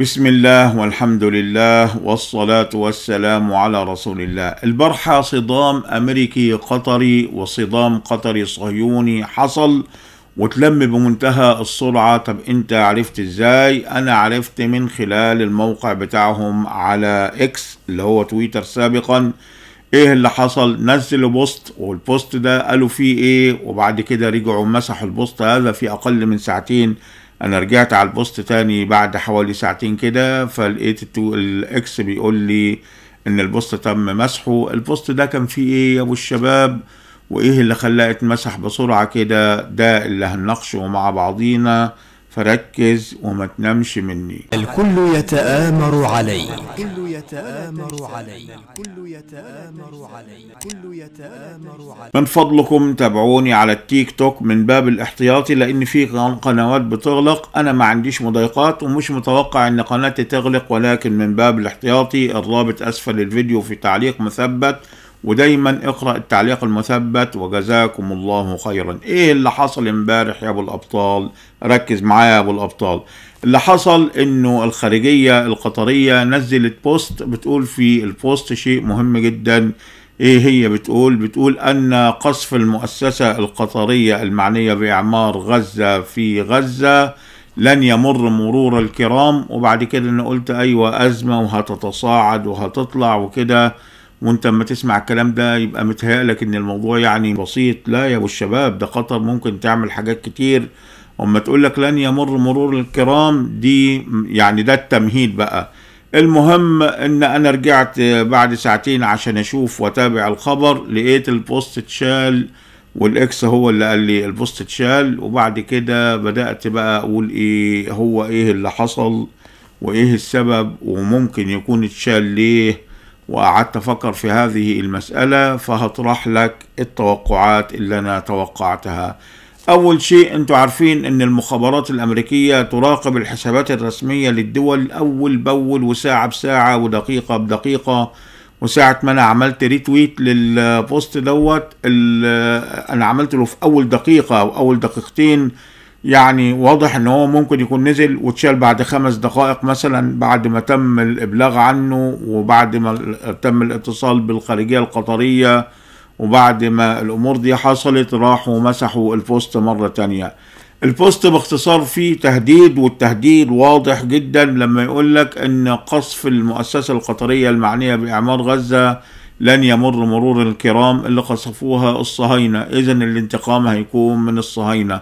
بسم الله والحمد لله والصلاة والسلام على رسول الله البارحة صدام أمريكي قطري وصدام قطري صهيوني حصل وتلم بمنتهى السرعة طب انت عرفت ازاي انا عرفت من خلال الموقع بتاعهم على اكس اللي هو تويتر سابقا ايه اللي حصل نزلوا بوست والبوست ده قالوا فيه ايه وبعد كده رجعوا مسحوا البوست هذا في اقل من ساعتين انا رجعت على البوست تاني بعد حوالي ساعتين كده فلقيت التو الاكس بيقول لي ان البوست تم مسحه البوست ده كان فيه ايه يا ابو الشباب وايه اللي خلاه اتمسح بسرعه كده ده اللي هنناقشه مع بعضينا فركز وما تنامش مني الكل يتآمر علي الكل يتآمر علي الكل يتآمر علي الكل يتآمر علي من فضلكم تابعوني على التيك توك من باب الاحتياطي لأن في قنوات بتغلق أنا ما عنديش مضايقات ومش متوقع إن قناتي تغلق ولكن من باب الاحتياطي الرابط أسفل الفيديو في تعليق مثبت ودايما اقرأ التعليق المثبت وجزاكم الله خيرا ايه اللي حصل امبارح يا ابو الابطال ركز معايا يا ابو الابطال اللي حصل انه الخارجية القطرية نزلت بوست بتقول في البوست شيء مهم جدا ايه هي بتقول بتقول ان قصف المؤسسة القطرية المعنية باعمار غزة في غزة لن يمر مرور الكرام وبعد كده انا قلت ايوه ازمة وهتتصاعد وهتطلع وكده وانت اما تسمع الكلام ده يبقى متهيألك ان الموضوع يعني بسيط لا يا ابو الشباب ده قطر ممكن تعمل حاجات كتير اما تقول لك لن يمر مرور الكرام دي يعني ده التمهيد بقى المهم ان انا رجعت بعد ساعتين عشان اشوف واتابع الخبر لقيت البوست اتشال والاكس هو اللي قال لي البوست اتشال وبعد كده بدات بقى اقول ايه هو ايه اللي حصل وايه السبب وممكن يكون اتشال ليه وقعدت أفكر في هذه المسألة فهطرح لك التوقعات اللي أنا توقعتها أول شيء أنتم عارفين أن المخابرات الأمريكية تراقب الحسابات الرسمية للدول أول بأول وساعة بساعة ودقيقة بدقيقة وساعة ما أنا عملت ريتويت للبوست دوت أنا عملت له في أول دقيقة أو أول دقيقتين يعني واضح ان هو ممكن يكون نزل واتشال بعد خمس دقائق مثلا بعد ما تم الابلاغ عنه وبعد ما تم الاتصال بالخارجيه القطريه وبعد ما الامور دي حصلت راحوا مسحوا البوست مره تانية البوست باختصار فيه تهديد والتهديد واضح جدا لما يقول لك ان قصف المؤسسه القطريه المعنيه باعمار غزه لن يمر مرور الكرام اللي قصفوها الصهاينه اذا الانتقام هيكون من الصهاينه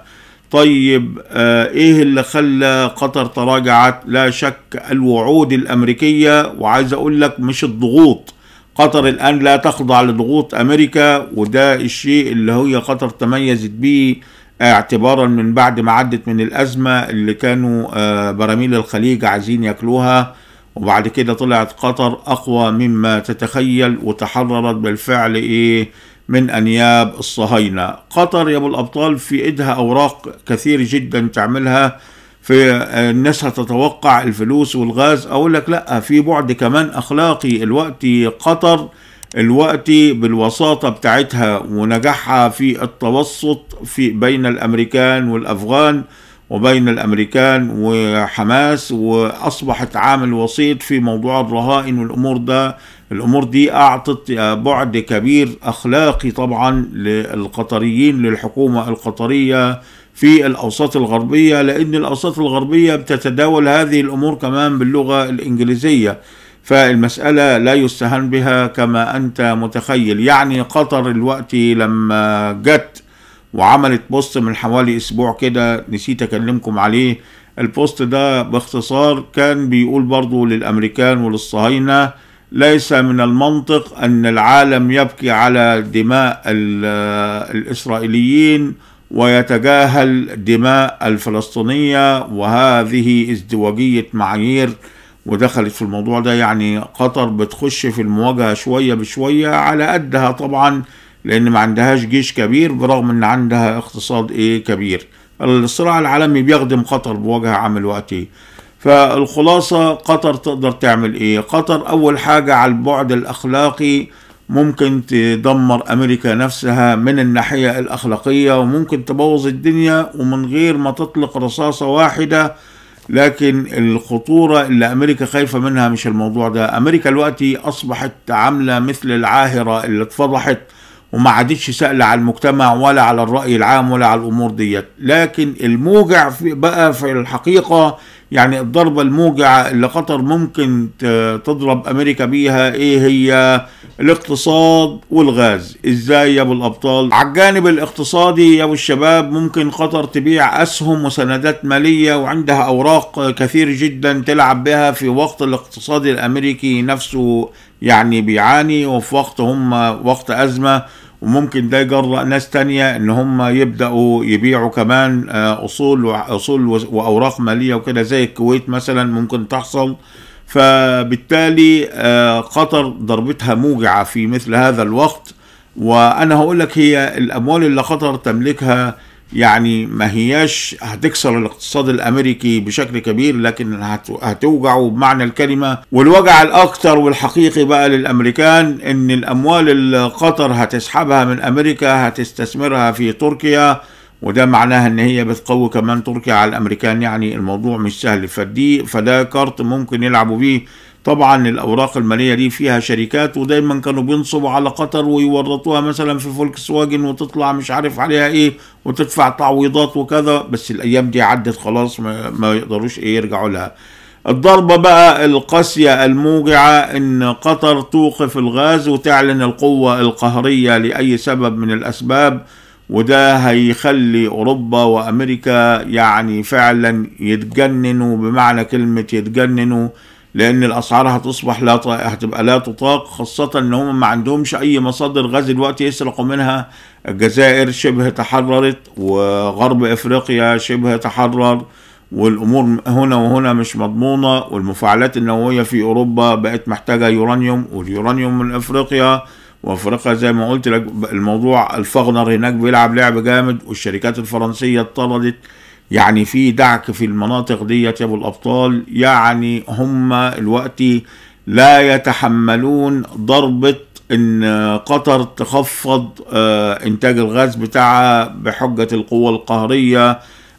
طيب آه، ايه اللي خلى قطر تراجعت لا شك الوعود الامريكيه وعايز اقول لك مش الضغوط قطر الان لا تخضع لضغوط امريكا وده الشيء اللي هي قطر تميزت به آه، اعتبارا من بعد ما عدت من الازمه اللي كانوا آه، براميل الخليج عايزين ياكلوها وبعد كده طلعت قطر اقوى مما تتخيل وتحررت بالفعل ايه من أنياب الصهاينة قطر يا أبو الأبطال في إيدها أوراق كثير جدا تعملها في الناس هتتوقع الفلوس والغاز أقول لك لأ في بعد كمان أخلاقي الوقت قطر الوقت بالوساطة بتاعتها ونجاحها في التوسط في بين الأمريكان والأفغان وبين الأمريكان وحماس وأصبحت عامل وسيط في موضوع الرهائن والأمور ده الامور دي اعطت بعد كبير اخلاقي طبعا للقطريين للحكومه القطريه في الاوساط الغربيه لان الاوساط الغربيه بتتداول هذه الامور كمان باللغه الانجليزيه فالمسألة لا يستهان بها كما أنت متخيل يعني قطر الوقت لما جت وعملت بوست من حوالي أسبوع كده نسيت أكلمكم عليه البوست ده باختصار كان بيقول برضو للأمريكان وللصهاينة ليس من المنطق أن العالم يبكي على دماء الإسرائيليين ويتجاهل دماء الفلسطينية وهذه ازدواجية معايير ودخلت في الموضوع ده يعني قطر بتخش في المواجهة شوية بشوية على قدها طبعا لأن ما عندهاش جيش كبير برغم أن عندها اقتصاد إيه كبير الصراع العالمي بيخدم قطر بوجه عام الوقت فالخلاصة قطر تقدر تعمل ايه قطر اول حاجة على البعد الاخلاقي ممكن تدمر امريكا نفسها من الناحية الاخلاقية وممكن تبوظ الدنيا ومن غير ما تطلق رصاصة واحدة لكن الخطورة اللي امريكا خايفة منها مش الموضوع ده امريكا دلوقتي اصبحت عاملة مثل العاهرة اللي اتفضحت وما عادتش سائلة على المجتمع ولا على الرأي العام ولا على الأمور ديت لكن الموجع في بقى في الحقيقة يعني الضربة الموجعة اللي قطر ممكن تضرب أمريكا بيها إيه هي الاقتصاد والغاز إزاي يا أبو الأبطال على الجانب الاقتصادي يا أبو الشباب ممكن قطر تبيع أسهم وسندات مالية وعندها أوراق كثير جدا تلعب بها في وقت الاقتصاد الأمريكي نفسه يعني بيعاني وفي وقت هم وقت أزمة وممكن ده يجرأ ناس تانية ان هم يبداوا يبيعوا كمان آه، اصول واصول واوراق ماليه وكده زي الكويت مثلا ممكن تحصل فبالتالي آه، قطر ضربتها موجعه في مثل هذا الوقت وانا هقول لك هي الاموال اللي قطر تملكها يعني ما هياش هتكسر الاقتصاد الامريكي بشكل كبير لكن هتوجعه بمعنى الكلمه والوجع الاكثر والحقيقي بقى للامريكان ان الاموال اللي قطر هتسحبها من امريكا هتستثمرها في تركيا وده معناها ان هي بتقوي كمان تركيا على الامريكان يعني الموضوع مش سهل فدي فده كارت ممكن يلعبوا بيه طبعا الاوراق الماليه دي فيها شركات ودايما كانوا بينصبوا على قطر ويورطوها مثلا في فولكس واجن وتطلع مش عارف عليها ايه وتدفع تعويضات وكذا بس الايام دي عدت خلاص ما, ما يقدروش ايه يرجعوا لها الضربة بقى القاسية الموجعة إن قطر توقف الغاز وتعلن القوة القهرية لأي سبب من الأسباب وده هيخلي أوروبا وأمريكا يعني فعلا يتجننوا بمعنى كلمة يتجننوا لان الاسعار هتصبح لا هتبقى لا تطاق خاصه ان هم ما عندهمش اي مصادر غاز دلوقتي يسرقوا منها الجزائر شبه تحررت وغرب افريقيا شبه تحرر والامور هنا وهنا مش مضمونه والمفاعلات النوويه في اوروبا بقت محتاجه يورانيوم واليورانيوم من افريقيا وافريقيا زي ما قلت لك الموضوع الفغنر هناك بيلعب لعب جامد والشركات الفرنسيه اضطرت يعني في دعك في المناطق ديت يا ابو الابطال يعني هم الوقت لا يتحملون ضربه ان قطر تخفض آه، انتاج الغاز بتاعها بحجه القوه القهريه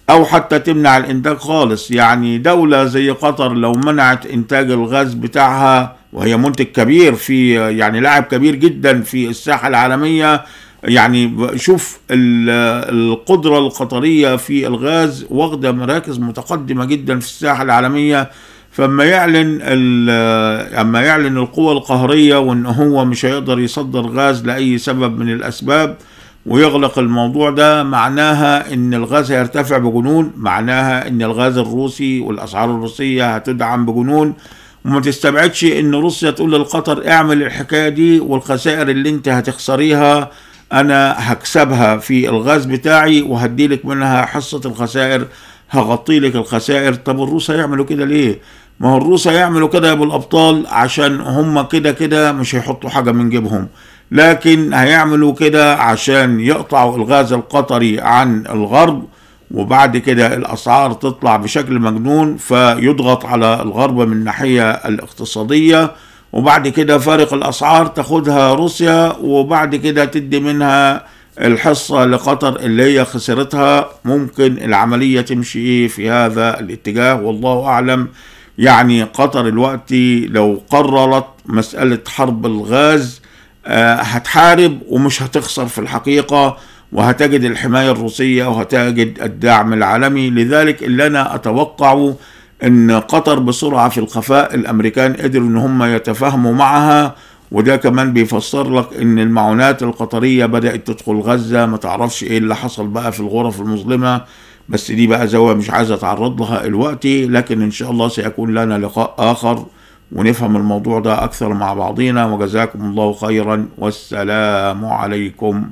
او حتى تمنع الانتاج خالص يعني دوله زي قطر لو منعت انتاج الغاز بتاعها وهي منتج كبير في يعني لاعب كبير جدا في الساحه العالميه يعني شوف القدرة القطرية في الغاز واخدة مراكز متقدمة جدا في الساحة العالمية فما يعلن اما يعلن القوى القهرية وان هو مش هيقدر يصدر غاز لأي سبب من الأسباب ويغلق الموضوع ده معناها ان الغاز هيرتفع بجنون معناها ان الغاز الروسي والاسعار الروسية هتدعم بجنون وما تستبعدش ان روسيا تقول للقطر اعمل الحكاية دي والخسائر اللي انت هتخسريها انا هكسبها في الغاز بتاعي وهدي لك منها حصه الخسائر هغطي لك الخسائر طب الروس هيعملوا كده ليه ما هو الروس هيعملوا كده يا ابو الابطال عشان هم كده كده مش هيحطوا حاجه من جيبهم لكن هيعملوا كده عشان يقطعوا الغاز القطري عن الغرب وبعد كده الاسعار تطلع بشكل مجنون فيضغط على الغرب من الناحيه الاقتصاديه وبعد كده فارق الأسعار تاخدها روسيا وبعد كده تدي منها الحصة لقطر اللي هي خسرتها ممكن العملية تمشي في هذا الاتجاه والله أعلم يعني قطر الوقت لو قررت مسألة حرب الغاز آه، هتحارب ومش هتخسر في الحقيقة وهتجد الحماية الروسية وهتجد الدعم العالمي لذلك اللي أنا أتوقعه ان قطر بسرعه في الخفاء الامريكان قدروا ان هم يتفاهموا معها وده كمان بيفسر لك ان المعونات القطريه بدات تدخل غزه ما تعرفش ايه اللي حصل بقى في الغرف المظلمه بس دي بقى زاويه مش عايز اتعرض لها دلوقتي لكن ان شاء الله سيكون لنا لقاء اخر ونفهم الموضوع ده اكثر مع بعضينا وجزاكم الله خيرا والسلام عليكم